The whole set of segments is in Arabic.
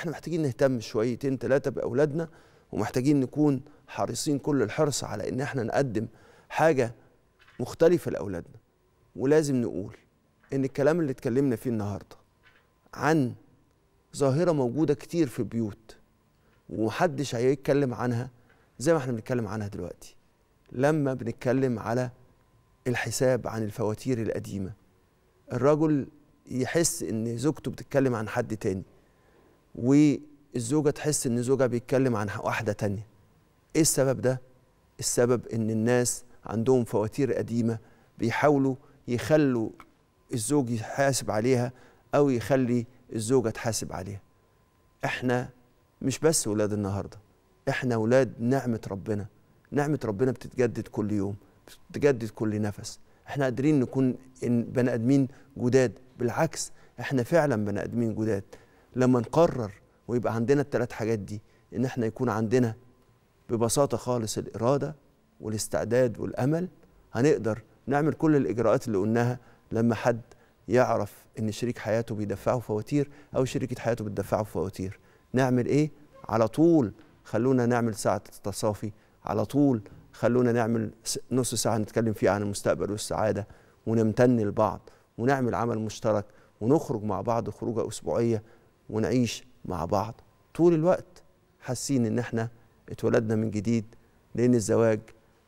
احنا محتاجين نهتم شويتين ثلاثه باولادنا ومحتاجين نكون حريصين كل الحرص على ان احنا نقدم حاجه مختلفه لاولادنا ولازم نقول ان الكلام اللي اتكلمنا فيه النهارده عن ظاهره موجوده كتير في البيوت ومحدش هيتكلم عنها زي ما احنا بنتكلم عنها دلوقتي لما بنتكلم على الحساب عن الفواتير القديمه الرجل يحس ان زوجته بتتكلم عن حد تاني والزوجه تحس ان زوجها بيتكلم عن واحده تانية ايه السبب ده السبب ان الناس عندهم فواتير قديمه بيحاولوا يخلوا الزوج يحاسب عليها او يخلي الزوجه تحاسب عليها احنا مش بس ولاد النهارده احنا ولاد نعمه ربنا نعمه ربنا بتتجدد كل يوم بتتجدد كل نفس احنا قادرين نكون بني ادمين جداد بالعكس احنا فعلا بني ادمين جداد لما نقرر ويبقى عندنا الثلاث حاجات دي ان احنا يكون عندنا ببساطه خالص الاراده والاستعداد والامل هنقدر نعمل كل الاجراءات اللي قلناها لما حد يعرف ان شريك حياته بيدفعه فواتير او شريكه حياته بتدفعه فواتير نعمل ايه على طول خلونا نعمل ساعه تصافي على طول خلونا نعمل نص ساعه نتكلم فيها عن المستقبل والسعاده ونمتن لبعض ونعمل عمل مشترك ونخرج مع بعض خروجه اسبوعيه ونعيش مع بعض طول الوقت حاسين ان احنا اتولدنا من جديد لان الزواج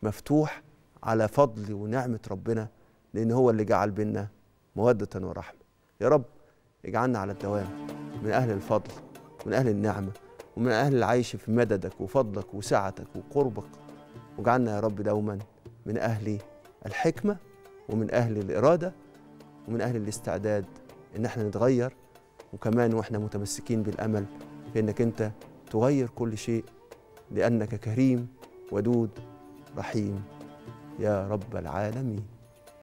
مفتوح على فضل ونعمه ربنا لان هو اللي جعل بينا موده ورحمه يا رب اجعلنا على الدوام من اهل الفضل ومن اهل النعمه ومن اهل العيش في مددك وفضلك وسعتك وقربك واجعلنا يا رب دوما من اهل الحكمه ومن اهل الاراده ومن اهل الاستعداد ان احنا نتغير وكمان واحنا متمسكين بالامل في انك انت تغير كل شيء لانك كريم ودود رحيم يا رب العالمين